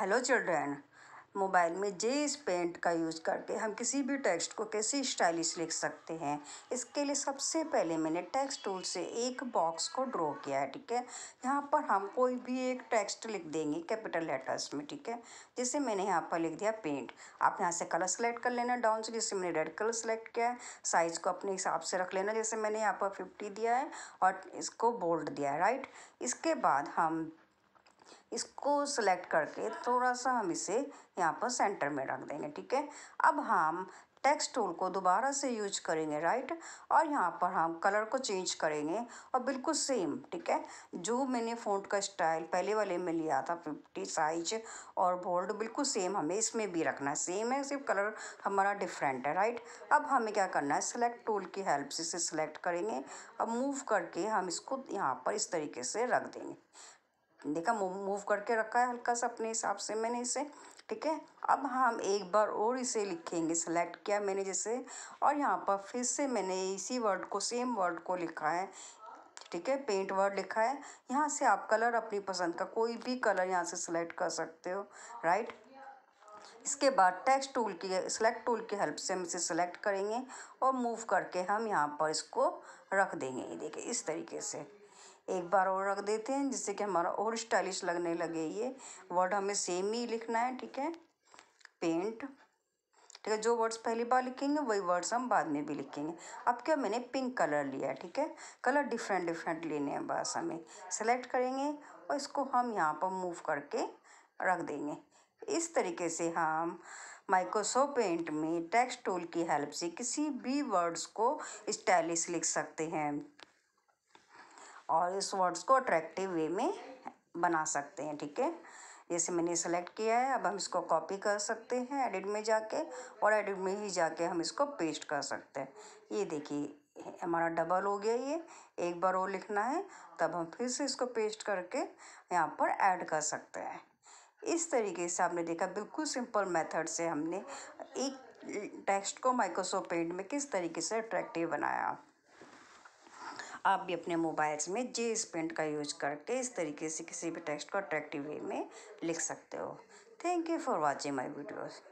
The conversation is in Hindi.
हेलो चिल्ड्रेन मोबाइल में इस पेंट का यूज़ करके हम किसी भी टेक्स्ट को कैसे स्टाइलिश लिख सकते हैं इसके लिए सबसे पहले मैंने टेक्स्ट टूल से एक बॉक्स को ड्रॉ किया है ठीक है यहाँ पर हम कोई भी एक टेक्स्ट लिख देंगे कैपिटल लेटर्स में ठीक है जैसे मैंने यहाँ पर लिख दिया पेंट आप यहाँ से कलर सेलेक्ट कर लेना डाउन से जैसे मैंने रेड कलर सेलेक्ट किया है साइज़ को अपने हिसाब से रख लेना जैसे मैंने यहाँ पर फिफ्टी दिया है और इसको बोल्ड दिया है राइट इसके बाद हम इसको सिलेक्ट करके थोड़ा सा हम इसे यहाँ पर सेंटर में रख देंगे ठीक है अब हम टेक्स्ट टूल को दोबारा से यूज करेंगे राइट और यहाँ पर हम कलर को चेंज करेंगे और बिल्कुल सेम ठीक है जो मैंने फ़ॉन्ट का स्टाइल पहले वाले में लिया था फिफ्टी साइज और बोल्ड बिल्कुल सेम हमें इसमें भी रखना है सेम है सिर्फ कलर हमारा डिफरेंट है राइट अब हमें क्या करना है सिलेक्ट टूल की हेल्प से इसे सिलेक्ट करेंगे अब मूव करके हम इसको यहाँ पर इस तरीके से रख देंगे देखा मूव करके रखा है हल्का सा अपने हिसाब से मैंने इसे ठीक है अब हम एक बार और इसे लिखेंगे सेलेक्ट किया मैंने जैसे और यहाँ पर फिर से मैंने इसी वर्ड को सेम वर्ड को लिखा है ठीक है पेंट वर्ड लिखा है यहाँ से आप कलर अपनी पसंद का कोई भी कलर यहाँ से सेलेक्ट कर सकते हो राइट इसके बाद टेक्स्ट टूल की सेलेक्ट टूल की हेल्प से हम इसे सिलेक्ट करेंगे और मूव करके हम यहाँ पर इसको रख देंगे ये देखिए इस तरीके से एक बार और रख देते हैं जिससे कि हमारा और स्टाइलिश लगने लगे ये वर्ड हमें सेम ही लिखना है ठीक है पेंट ठीक है जो वर्ड्स पहली बार लिखेंगे वही वर्ड्स हम बाद में भी लिखेंगे अब क्या मैंने पिंक कलर लिया है ठीक है कलर डिफरेंट डिफरेंट लेने हैं बस हमें सेलेक्ट करेंगे और इसको हम यहाँ पर मूव करके रख देंगे इस तरीके से हम माइक्रोसॉफ्ट पेंट में टेक्स्ट टूल की हेल्प से किसी भी वर्ड्स को स्टाइलिश लिख सकते हैं और इस वर्ड्स को अट्रैक्टिव वे में बना सकते हैं ठीक है जैसे मैंने सेलेक्ट किया है अब हम इसको कॉपी कर सकते हैं एडिट में जाके और एडिट में ही जाके हम इसको पेस्ट कर सकते हैं ये देखिए हमारा डबल हो गया ये एक बार और लिखना है तब हम फिर से इसको पेस्ट करके यहाँ पर ऐड कर सकते हैं इस तरीके से आपने देखा बिल्कुल सिंपल मेथड से हमने एक टेक्स्ट को माइक्रोसॉफ्ट पेंट में किस तरीके से अट्रैक्टिव बनाया आप भी अपने मोबाइल्स में जे स्पेंट का यूज करके इस तरीके से किसी भी टेक्स्ट को अट्रैक्टिव वे में लिख सकते हो thank you for watching my videos